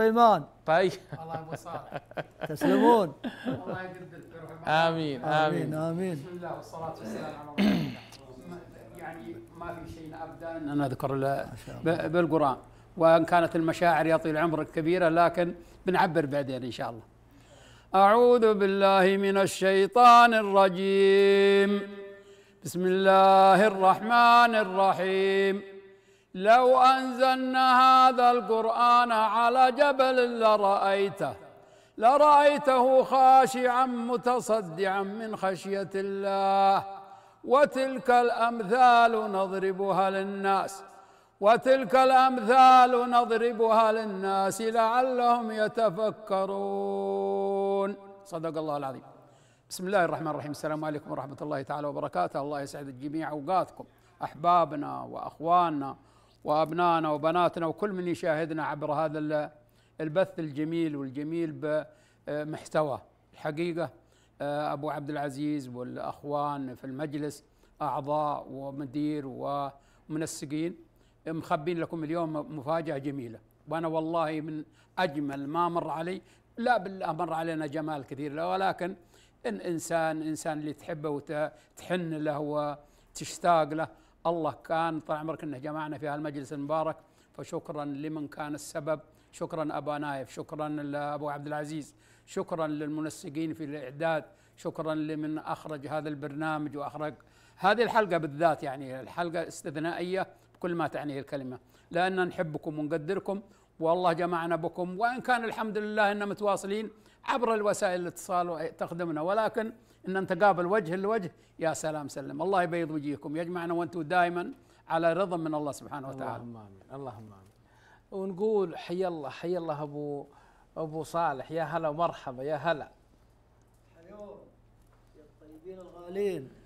سليمان طيب الله ابو صالح تسلمون الله يقدر امين امين امين بسم الله والصلاه والسلام على رسول الله يعني ما في شيء ابدا ان انا اذكر بالقران وان كانت المشاعر يا طويل العمر كبيره لكن بنعبر بعدين ان شاء الله اعوذ بالله من الشيطان الرجيم بسم الله الرحمن الرحيم لو أنزلنا هذا القرآن على جبل لرأيته لرأيته خاشعا متصدعا من خشية الله وتلك الأمثال نضربها للناس وتلك الأمثال نضربها للناس لعلهم يتفكرون صدق الله العظيم بسم الله الرحمن الرحيم السلام عليكم ورحمة الله تعالى وبركاته الله يسعد الجميع أوقاتكم أحبابنا وأخواننا وأبنائنا وبناتنا وكل من يشاهدنا عبر هذا البث الجميل والجميل بمحتوى الحقيقة آه، أبو عبد العزيز والأخوان في المجلس أعضاء ومدير ومنسقين مخبين لكم اليوم مفاجأة جميلة وأنا والله من أجمل ما مر علي لا بالله مر علينا جمال كثير ولكن إن إنسان إنسان اللي تحبه وتحن له وتشتاق له الله كان طال عمرك انه جمعنا في هالمجلس المبارك فشكرا لمن كان السبب شكرا ابا نايف شكرا لابو عبد العزيز شكرا للمنسقين في الاعداد شكرا لمن اخرج هذا البرنامج واخرج هذه الحلقه بالذات يعني الحلقه استثنائيه بكل ما تعنيه الكلمه لان نحبكم ونقدركم والله جمعنا بكم وإن كان الحمد لله إن متواصلين عبر الوسائل الاتصال تخدمنا ولكن إن نتقابل وجه لوجه يا سلام سلم الله يبيض وجيهكم يجمعنا وأنتم دائما على رضا من الله سبحانه وتعالى اللهم آمين اللهم آمين ونقول حي الله حي الله أبو أبو صالح يا هلا ومرحبا يا هلا حيوم يا الطيبين الغالين